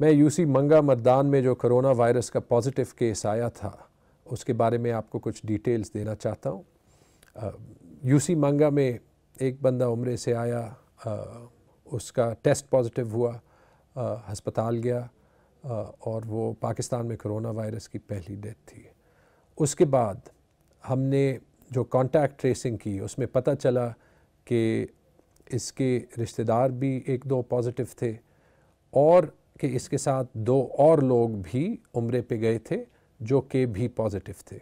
मैं यूसी मंगा मरदान में जो कोरोना वायरस का पॉजिटिव केस आया था उसके बारे में आपको कुछ डिटेल्स देना चाहता हूँ यूसी मंगा में एक बंदा उम्र से आया आ, उसका टेस्ट पॉजिटिव हुआ हस्पताल गया आ, और वो पाकिस्तान में कोरोना वायरस की पहली डेथ थी उसके बाद हमने जो कांटेक्ट ट्रेसिंग की उसमें पता चला कि इसके रिश्तेदार भी एक दो पॉजिटिव थे और कि इसके साथ दो और लोग भी उम्र पे गए थे जो कि भी पॉजिटिव थे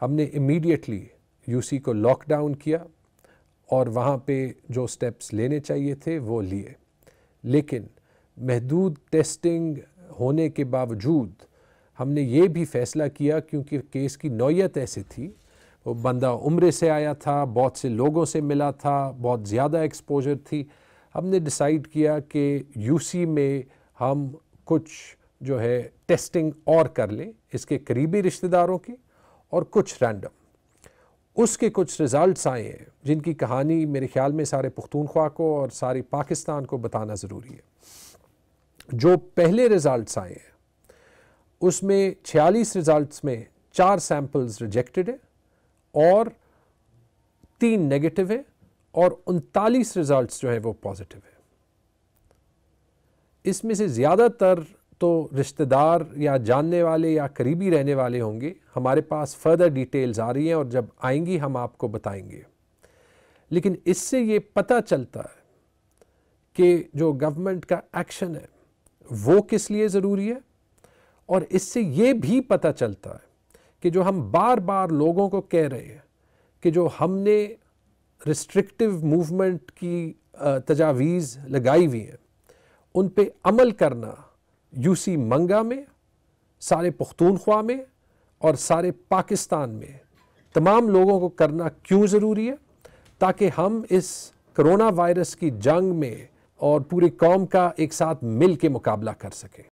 हमने इमीडिएटली यूसी को लॉकडाउन किया और वहाँ पे जो स्टेप्स लेने चाहिए थे वो लिए लेकिन महदूद टेस्टिंग होने के बावजूद हमने ये भी फैसला किया क्योंकि केस की नौीयत ऐसी थी वो बंदा उम्र से आया था बहुत से लोगों से मिला था बहुत ज़्यादा एक्सपोजर थी हमने डिसाइड किया कि यूसी में हम कुछ जो है टेस्टिंग और कर लें इसके करीबी रिश्तेदारों की और कुछ रैंडम उसके कुछ रिज़ल्ट आए हैं जिनकी कहानी मेरे ख्याल में सारे पुख्तूनख्वा को और सारी पाकिस्तान को बताना ज़रूरी है जो पहले रिज़ल्ट आए हैं उसमें छियालीस रिज़ल्ट में चार सैम्पल्स रिजेक्टेड हैं और तीन नेगेटिव हैं और उनतालीस रिज़ल्ट जो हैं वो पॉजिटिव हैं इसमें से ज़्यादातर तो रिश्तेदार या जानने वाले या करीबी रहने वाले होंगे हमारे पास फर्दर डिटेल्स आ रही हैं और जब आएंगी हम आपको बताएंगे लेकिन इससे ये पता चलता है कि जो गवर्नमेंट का एक्शन है वो किस लिए ज़रूरी है और इससे ये भी पता चलता है कि जो हम बार बार लोगों को कह रहे हैं कि जो हमने रिस्ट्रिक्टिव मूवमेंट की तजावीज़ लगाई हुई हैं उन पे अमल करना यूसी मंगा में सारे पुख्तूनख्वा में और सारे पाकिस्तान में तमाम लोगों को करना क्यों ज़रूरी है ताकि हम इस करोना वायरस की जंग में और पूरी कौम का एक साथ मिल के मुकाबला कर सकें